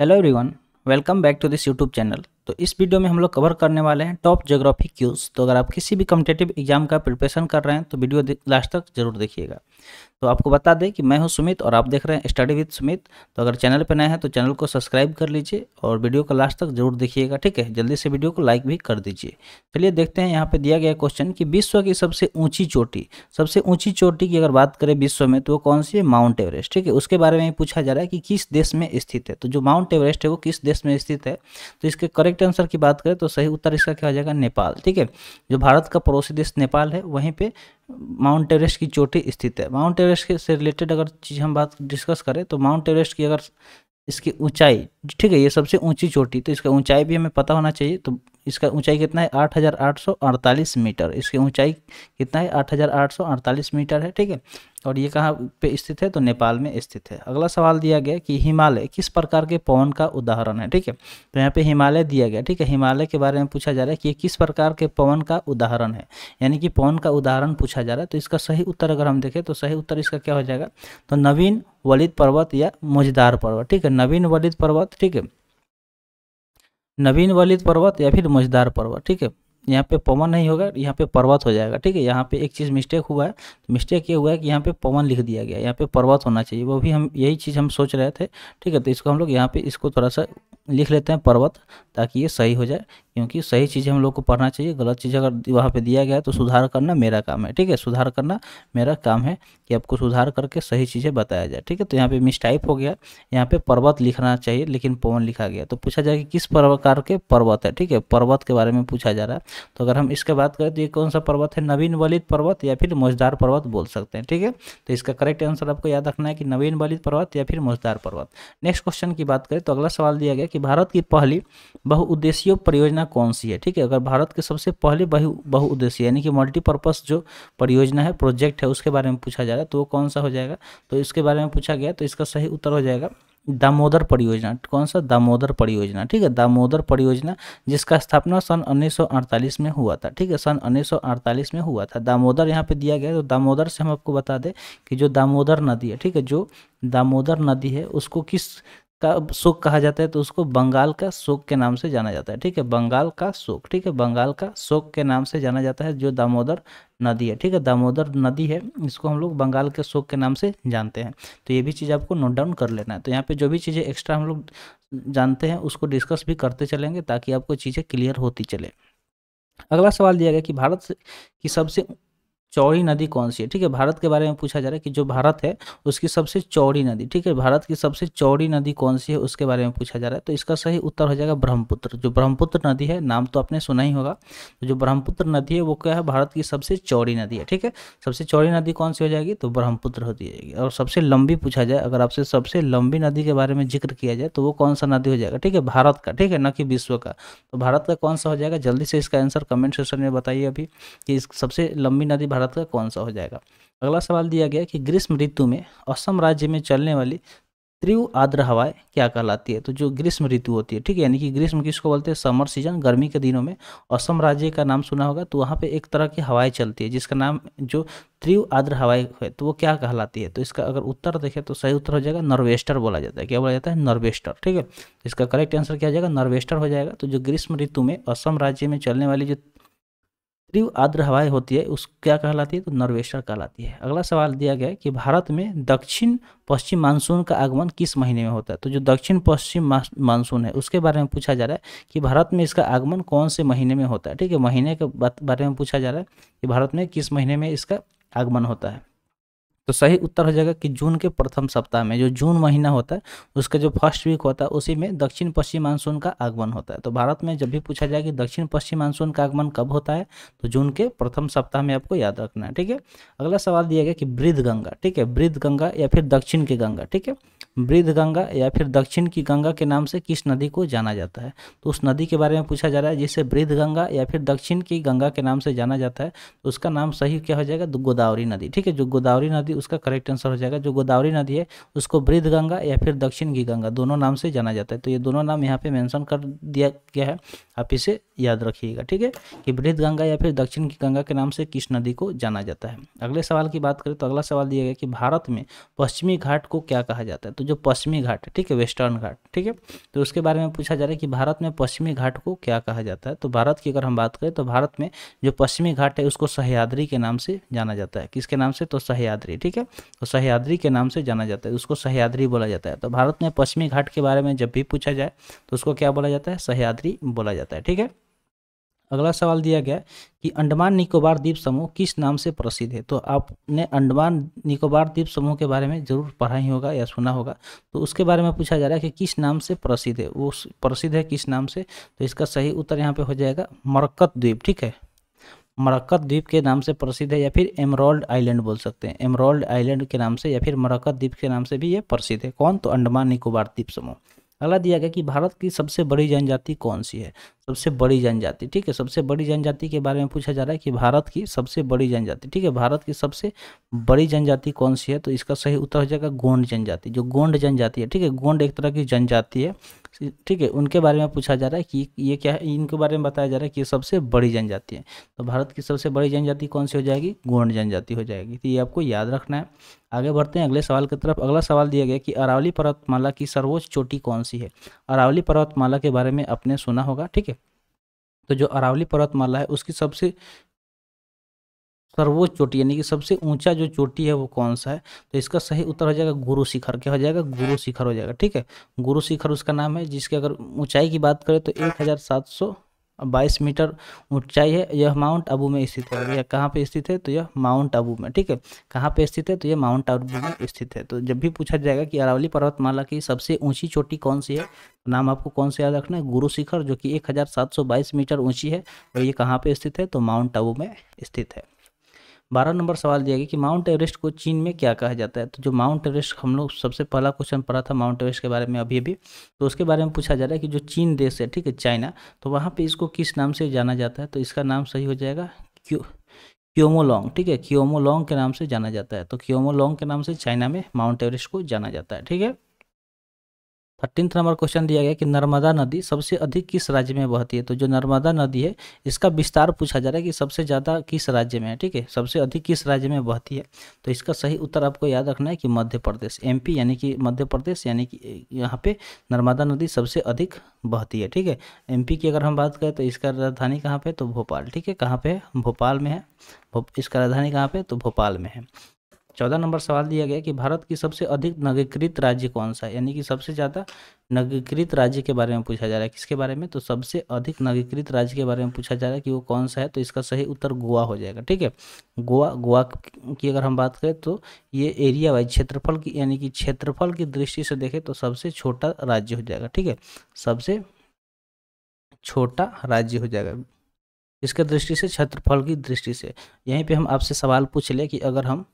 Hello everyone, welcome back to this YouTube channel. तो इस video में हम लोग कवर करने वाले हैं टॉप ज्योग्राफी क्यूज तो अगर आप किसी भी कम्पिटेटिव एग्जाम का प्रिपरेशन कर रहे हैं तो वीडियो लास्ट तक जरूर देखिएगा तो आपको बता दें कि मैं हूं सुमित और आप देख रहे हैं स्टडी विद सुमित तो अगर चैनल पर नए हैं तो चैनल को सब्सक्राइब कर लीजिए और वीडियो को लास्ट तक जरूर देखिएगा ठीक है जल्दी से वीडियो को लाइक भी कर दीजिए चलिए देखते हैं यहाँ पर दिया गया क्वेश्चन कि विश्व की सबसे ऊँची चोटी सबसे ऊँची चोटी की अगर बात करें विश्व में तो वो कौन सी है माउंट एवरेस्ट ठीक है उसके बारे में पूछा जा रहा है कि किस देश में स्थित है तो जो माउंट एवरेस्ट है वो किस देश में स्थित है तो इसके करेक्ट करेक्ट आंसर की बात करें तो सही उत्तर इसका क्या हो जाएगा नेपाल ठीक है जो भारत का पड़ोसी देश नेपाल है वहीं पे माउंट एवरेस्ट की चोटी स्थित है माउंट एवरेस्ट से रिलेटेड अगर चीज़ हम बात डिस्कस करें तो माउंट एवरेस्ट की अगर इसकी ऊंचाई ठीक है ये सबसे ऊंची चोटी तो इसका ऊंचाई भी हमें पता होना चाहिए तो इसका ऊंचाई कितना है 8,848 मीटर इसकी ऊंचाई कितना है 8,848 मीटर है ठीक है और ये कहाँ पे स्थित है तो नेपाल में स्थित है अगला सवाल दिया गया कि हिमालय किस प्रकार के पवन का उदाहरण है ठीक है तो यहाँ पे हिमालय दिया गया ठीक है हिमालय के बारे में पूछा जा रहा है कि ये किस प्रकार के पवन का उदाहरण है यानी कि पवन का उदाहरण पूछा जा रहा है तो इसका सही उत्तर अगर हम देखें तो सही उत्तर इसका क्या हो जाएगा तो नवीन वलित पर्वत या मझेदार पर्वत ठीक है नवीन वलित पर्वत ठीक है नवीन वलित पर्वत या फिर मझदार पर्वत ठीक है यहाँ पे पवन नहीं होगा यहाँ पे पर्वत हो जाएगा ठीक है यहाँ पे एक चीज़ मिस्टेक हुआ है मिस्टेक ये हुआ है कि यहाँ पे पवन लिख दिया गया यहाँ पे पर्वत होना चाहिए वो भी हम यही चीज़ हम सोच रहे थे ठीक है तो इसको हम लोग यहाँ पे इसको थोड़ा सा लिख लेते हैं पर्वत ताकि ये सही हो जाए क्योंकि सही चीज़ें हम लोग को पढ़ना चाहिए गलत चीज़ अगर वहाँ पर दिया गया है तो सुधार करना मेरा काम है ठीक है सुधार करना मेरा काम है कि आपको सुधार करके सही चीज़ें बताया जाए ठीक है तो यहाँ पर मिसटाइप हो गया यहाँ पर पर्वत लिखना चाहिए लेकिन पवन लिखा गया तो पूछा जाए कि किस प्रकार के पर्वत है ठीक है पर्वत के बारे में पूछा जा रहा है तो अगर हम इसके बात करें तो ये कौन सा पर्वत है नवीन वलित पर्वत या फिर मोजदार पर्वत बोल सकते हैं ठीक है तो इसका करेक्ट आंसर आपको याद रखना है कि नवीन वलित पर्वत या फिर मोजदार पर्वत नेक्स्ट क्वेश्चन की बात करें तो अगला सवाल दिया गया कि भारत की पहली बहुउद्देशीय परियोजना कौन सी है ठीक है अगर भारत की सबसे पहली बहु बहुउद्देशीय यानी कि मल्टीपर्पज़ जो परियोजना है प्रोजेक्ट है उसके बारे में पूछा जा रहा है तो वो कौन सा हो जाएगा तो इसके बारे में पूछा गया तो इसका सही उत्तर हो जाएगा दामोदर परियोजना कौन सा दामोदर परियोजना ठीक है दामोदर परियोजना जिसका स्थापना सन 1948 में हुआ था ठीक है सन 1948 में हुआ था दामोदर यहाँ पे दिया गया तो दामोदर से हम आपको बता दें कि जो दामोदर नदी है ठीक है जो दामोदर नदी है उसको किस का शोक कहा जाता है तो उसको बंगाल का शोक के नाम से जाना जाता है ठीक है बंगाल का शोक ठीक है बंगाल का शोक के नाम से जाना जाता है जो दामोदर नदी है ठीक है दामोदर नदी है इसको हम लोग बंगाल के शोक के नाम से जानते हैं तो ये भी चीज़ आपको नोट डाउन कर लेना है तो यहाँ पे जो भी चीज़ें एक्स्ट्रा हम लोग जानते हैं उसको डिस्कस भी करते चलेंगे ताकि आपको चीज़ें क्लियर होती चले अगला सवाल दिया गया कि भारत की सबसे चौड़ी नदी कौन सी है ठीक है भारत के बारे में पूछा जा रहा है कि जो भारत है उसकी सबसे चौड़ी नदी ठीक है भारत की सबसे चौड़ी नदी कौन सी है उसके बारे में पूछा जा रहा है तो इसका सही उत्तर हो जाएगा ब्रह्मपुत्र जो ब्रह्मपुत्र नदी है नाम तो आपने सुना ही होगा तो जो ब्रह्मपुत्र नदी है वो क्या है भारत की सबसे चौड़ी नदी है ठीक है सबसे चौड़ी नदी कौन सी हो जाएगी तो ब्रह्मपुत्र होती जाएगी और सबसे लंबी पूछा जाए अगर आपसे सबसे लंबी नदी के बारे में जिक्र किया जाए तो वो कौन सा नदी हो जाएगा ठीक है भारत का ठीक है न कि विश्व का तो भारत का कौन सा हो जाएगा जल्दी से इसका आंसर कमेंट सेक्शन में बताइए अभी कि इस सबसे लंबी नदी भारत का कौन सा हो जाएगा अगला सवाल दिया गया कि ग्रीष्म ऋतु में असम राज्य में चलने वाली त्रिव आर्द्र हवाएं क्या कहलाती है तो जो ग्रीष्म ऋतु होती है ठीक है यानी कि ग्रीष्म किसको बोलते हैं समर सीजन गर्मी के दिनों में असम राज्य का नाम सुना होगा तो वहाँ पे एक तरह की हवाएं चलती है जिसका नाम जो त्रिव आद्र हवाएं है तो वो क्या कहलाती है तो इसका अगर उत्तर देखें तो सही उत्तर हो जाएगा नॉर्वेस्टर बोला जाता है क्या बोला जाता है नॉर्वेस्टर ठीक है इसका करेक्ट आंसर क्या हो जाएगा नॉर्वेस्टर हो जाएगा तो जो ग्रीष्म ऋतु में असम राज्य में चलने वाली जो तीव्र आर्द्र हवाएं होती है उस क्या कहलाती है तो नॉर्वेस्टर कहलाती है अगला सवाल दिया गया है कि भारत में दक्षिण पश्चिम मानसून का आगमन किस महीने में होता है तो जो दक्षिण पश्चिम मानसून है उसके बारे में पूछा जा रहा है कि भारत में इसका आगमन कौन से महीने में होता है ठीक है महीने के बारे में पूछा जा रहा है कि भारत में किस महीने में इसका आगमन होता है तो सही उत्तर हो जाएगा कि जून के प्रथम सप्ताह में जो जून महीना होता है उसका जो फर्स्ट वीक होता है उसी में दक्षिण पश्चिम मानसून का आगमन होता है तो भारत में जब भी पूछा जाए कि दक्षिण पश्चिम मानसून का आगमन कब होता है तो जून के प्रथम सप्ताह में आपको याद रखना है ठीक है अगला सवाल दिया गया कि वृद्ध गंगा ठीक है वृद्ध गंगा या फिर दक्षिण की गंगा ठीक है वृद्ध गंगा या फिर दक्षिण की गंगा के नाम से किस नदी को जाना जाता है तो उस नदी के बारे में पूछा जा रहा है जिसे वृद्ध गंगा या फिर दक्षिण की गंगा के नाम से जाना जाता है तो उसका नाम सही क्या हो जाएगा गोदावरी नदी ठीक है जो गोदावरी नदी उसका करेक्ट आंसर हो जाएगा जो गोदावरी नदी है उसको वृद्ध गंगा या फिर दक्षिण की गंगा दोनों नाम से जाना जाता है तो ये दोनों नाम यहाँ पे मैंशन कर दिया गया है आप इसे याद रखिएगा ठीक है कि वृद्ध गंगा या फिर दक्षिण की गंगा के नाम से किस नदी को जाना जाता है अगले सवाल की बात करें तो अगला सवाल दिया गया कि भारत में पश्चिमी घाट को क्या कहा जाता है तो जो पश्चिमी घाट है ठीक है वेस्टर्न घाट ठीक है तो उसके बारे में पूछा जा रहा है कि भारत में पश्चिमी घाट को क्या कहा जाता है तो भारत की अगर हम बात करें तो भारत में जो पश्चिमी घाट है उसको सहयाद्री के नाम से जाना जाता है किसके नाम से तो सह्याद्री ठीक है तो सहयाद्री के नाम से जाना जाता है उसको सहयाद्री बोला जाता है तो भारत में पश्चिमी घाट के बारे में जब भी पूछा जाए तो उसको क्या बोला जाता है सहयाद्री बोला जाता है ठीक है अगला सवाल दिया गया कि अंडमान निकोबार द्वीप समूह किस नाम से प्रसिद्ध है तो आपने अंडमान निकोबार द्वीप समूह के बारे में जरूर पढ़ा ही होगा या सुना होगा तो उसके बारे में पूछा जा रहा है कि किस नाम से प्रसिद्ध है वो प्रसिद्ध है किस नाम से तो इसका सही उत्तर यहाँ पे हो जाएगा मरकत द्वीप ठीक है मरक्कत द्वीप के नाम से प्रसिद्ध है या फिर एमरोल्ड आइलैंड बोल सकते हैं एमरोल्ड आइलैंड के नाम से या फिर मरक्कत द्वीप के नाम से भी ये प्रसिद्ध है कौन तो अंडमान निकोबार द्वीप समूह अगला दिया गया कि भारत की सबसे बड़ी जनजाति कौन सी है सबसे बड़ी जनजाति ठीक है सबसे बड़ी जनजाति के बारे में पूछा जा रहा है कि भारत की सबसे बड़ी जनजाति ठीक है भारत की सबसे बड़ी जनजाति कौन सी है तो इसका सही उत्तर हो जाएगा गोंड जनजाति जो गोंड जनजाति है ठीक है गोंड एक तरह की जनजाति है ठीक है उनके बारे में पूछा जा रहा है कि ये क्या है इनके बारे में बताया जा रहा है कि ये सबसे बड़ी जनजाति है तो भारत की सबसे बड़ी जनजाति कौन सी हो जाएगी गोंड जनजाति हो जाएगी तो ये आपको याद रखना है आगे बढ़ते हैं अगले सवाल की तरफ अगला सवाल दिया गया कि अरावली पर्वतमाला की सर्वोच्च चोटी कौन सी है अरावली पर्वतमाला के बारे में आपने सुना होगा ठीक है तो जो अरावली पर्वतमाला है उसकी सबसे सर्वोच्च चोटी यानी कि सबसे ऊंचा जो चोटी है वो कौन सा है तो इसका सही उत्तर हो जाएगा गुरु शिखर क्या हो जाएगा गुरु शिखर हो जाएगा ठीक है गुरु शिखर उसका नाम है जिसकी अगर ऊंचाई की बात करें तो एक हज़ार सात सौ बाईस मीटर ऊंचाई है यह माउंट आबू में स्थित है यह कहाँ पे स्थित है तो यह माउंट आबू में ठीक है कहाँ पे स्थित है तो यह माउंट आबू में स्थित है तो जब भी पूछा जाएगा कि अरावली पर्वतमाला की सबसे ऊंची चोटी कौन सी है तो नाम आपको कौन सा याद रखना है गुरु शिखर जो कि 1722 मीटर ऊंची है और ये कहाँ पे स्थित है तो माउंट आबू में स्थित है बारह नंबर सवाल दिया गया कि माउंट एवरेस्ट को चीन में क्या कहा जाता है तो जो माउंट एवरेस्ट हम लोग सबसे पहला क्वेश्चन पढ़ा था माउंट एवरेस्ट के बारे में अभी अभी तो उसके बारे में पूछा जा रहा है कि जो चीन देश है ठीक है चाइना तो वहाँ पर इसको किस नाम से जाना जाता है तो इसका नाम सही हो जाएगा क्यों क्योमोलोंग ठीक है क्योमोलोंग के नाम से जाना जाता है तो क्योमोलोंग के नाम से चाइना में माउंट एवरेस्ट को जाना जाता है ठीक है थर्टीन नंबर क्वेश्चन दिया गया कि नर्मदा नदी सबसे अधिक किस राज्य में बहती है तो जो नर्मदा नदी है इसका विस्तार पूछा जा रहा है कि सबसे ज़्यादा किस राज्य में है ठीक है सबसे अधिक किस राज्य में बहती है तो इसका सही उत्तर आपको याद रखना है कि मध्य प्रदेश एमपी यानी कि मध्य प्रदेश यानी कि यहाँ पे नर्मदा नदी सबसे अधिक बहती है ठीक है एम की अगर हम बात करें तो इसका राजधानी कहाँ पर तो भोपाल ठीक है कहाँ पर भोपाल में है इसका राजधानी कहाँ पर तो भोपाल में है चौदह नंबर सवाल दिया गया कि भारत की सबसे अधिक नगरीकृत राज्य कौन सा है यानी कि सबसे ज़्यादा नगरीकृत राज्य के बारे में पूछा जा रहा है किसके बारे में तो सबसे अधिक नगरीकृत राज्य के बारे में पूछा जा रहा है कि वो कौन सा है तो इसका सही उत्तर गोवा हो जाएगा ठीक है गोवा गोवा की अगर हम बात करें तो ये एरिया वाइज क्षेत्रफल की यानी कि क्षेत्रफल की दृष्टि से देखें तो सबसे छोटा राज्य हो जाएगा ठीक है सबसे छोटा राज्य हो जाएगा इसके दृष्टि से क्षेत्रफल की दृष्टि से यहीं पे हम आपसे सवाल पूछ ले कि अगर हम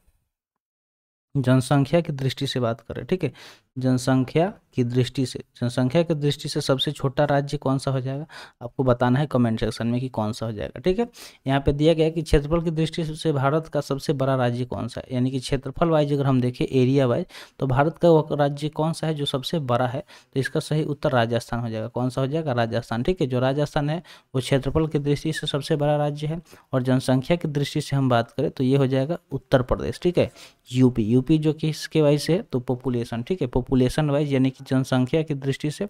जनसंख्या की दृष्टि से बात करें ठीक है जनसंख्या की दृष्टि से जनसंख्या की दृष्टि से सबसे छोटा राज्य कौन सा हो जाएगा आपको बताना है कमेंट सेक्शन में कि कौन सा हो जाएगा ठीक है यहाँ पे दिया गया कि क्षेत्रफल की दृष्टि से भारत का सबसे बड़ा राज्य कौन सा है यानी कि क्षेत्रफल वाइज अगर हम देखें एरिया वाइज तो भारत का राज्य कौन सा है जो सबसे बड़ा है तो इसका सही उत्तर राजस्थान हो जाएगा कौन सा हो जाएगा राजस्थान ठीक है जो राजस्थान है वो क्षेत्रफल की दृष्टि से सबसे बड़ा राज्य है और जनसंख्या की दृष्टि से हम बात करें तो ये हो जाएगा उत्तर प्रदेश ठीक है यूपी यूपी जो कि इसके वाइज है तो पॉपुलेशन ठीक है पॉपुलेशन वाइज यानी कि की जनसंख्या की दृष्टि से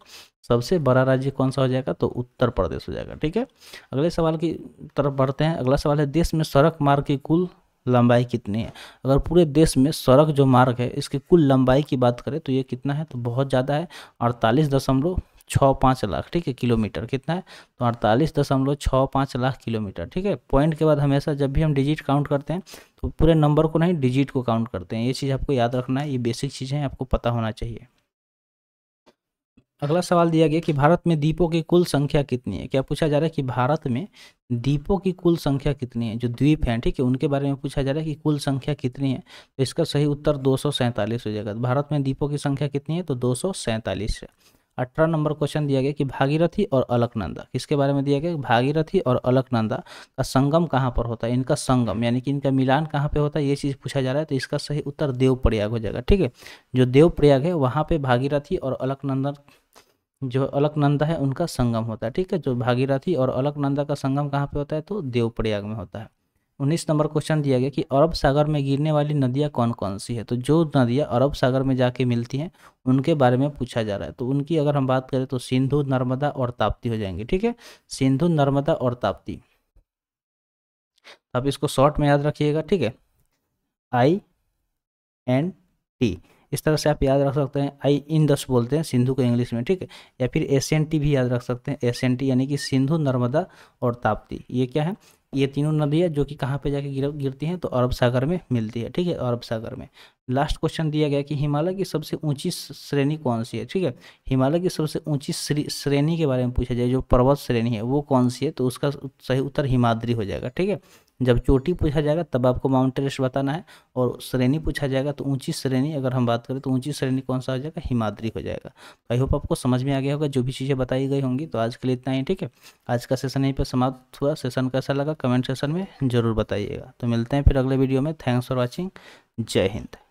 सबसे बड़ा राज्य कौन सा हो जाएगा तो उत्तर प्रदेश हो जाएगा ठीक है अगले सवाल की तरफ बढ़ते हैं अगला सवाल है देश में सड़क मार्ग की कुल लंबाई कितनी है अगर पूरे देश में सड़क जो मार्ग है इसकी कुल लंबाई की बात करें तो ये कितना है तो बहुत ज़्यादा है अड़तालीस दशमलव छः पाँच लाख ठीक है किलोमीटर कितना है तो अड़तालीस दशमलव छः पाँच लाख किलोमीटर ठीक है पॉइंट के बाद हमेशा जब भी हम डिजिट काउंट करते हैं तो पूरे नंबर को नहीं डिजिट को काउंट करते हैं ये चीज़ आपको याद रखना है ये बेसिक चीज़ें आपको पता होना चाहिए अगला सवाल दिया गया कि भारत में द्वीपों की कुल संख्या कितनी है क्या पूछा जा रहा है कि भारत में द्वीपों की कुल संख्या कितनी है जो द्वीप हैं ठीक है उनके बारे में पूछा जा रहा है कि कुल संख्या कितनी है तो इसका सही उत्तर दो हो जाएगा भारत में द्वीपों की संख्या कितनी है तो दो है अठारह नंबर क्वेश्चन दिया गया कि भागीरथी और अलकनंदा किसके बारे में दिया गया भागीरथी और अलकनंदा का संगम कहाँ पर होता है इनका संगम यानी कि इनका मिलान कहाँ पे होता है ये चीज़ पूछा जा रहा है तो इसका सही उत्तर देवप्रयाग हो जाएगा ठीक है जो देवप्रयाग है वहाँ पे भागीरथी और अलकनंदा जो अलकनंदा है उनका संगम होता है ठीक है जो भागीरथी और अलकनंदा का संगम कहाँ पे होता है तो देवप्रयाग में होता है उन्नीस नंबर क्वेश्चन दिया गया कि अरब सागर में गिरने वाली नदियाँ कौन कौन सी है तो जो नदियाँ अरब सागर में जाके मिलती हैं उनके बारे में पूछा जा रहा है तो उनकी अगर हम बात करें तो सिंधु नर्मदा और ताप्ती हो जाएंगे ठीक है सिंधु नर्मदा और ताप्ती आप इसको शॉर्ट में याद रखिएगा ठीक है आई एंड टी इस तरह से आप याद रख सकते हैं आई इंडस बोलते हैं सिंधु को इंग्लिश में ठीक है या फिर एस भी याद रख सकते हैं एस यानी कि सिंधु नर्मदा और ताप्ती ये क्या है ये तीनों नदियाँ जो कि कहाँ पे जाके गिर गिरती हैं तो अरब सागर में मिलती है ठीक है अरब सागर में लास्ट क्वेश्चन दिया गया कि हिमालय की सबसे ऊंची श्रेणी कौन सी है ठीक है हिमालय की सबसे ऊंची श्रेणी के बारे में पूछा जाए जो पर्वत श्रेणी है वो कौन सी है तो उसका सही उत्तर हिमाद्री हो जाएगा ठीक है जब चोटी पूछा जाएगा तब आपको माउंट एवरेस्ट बताना है और श्रेणी पूछा जाएगा तो ऊंची श्रेणी अगर हम बात करें तो ऊंची श्रेणी कौन सा हो जाएगा हिमाद्री हो जाएगा तो आई होप आपको समझ में आ गया होगा जो भी चीज़ें बताई गई होंगी तो आज के लिए इतना ही ठीक है आज का सेशन यहीं पर समाप्त हुआ सेशन कैसा लगा कमेंट सेशन में ज़रूर बताइएगा तो मिलते हैं फिर अगले वीडियो में थैंक्स फॉर वॉचिंग जय हिंद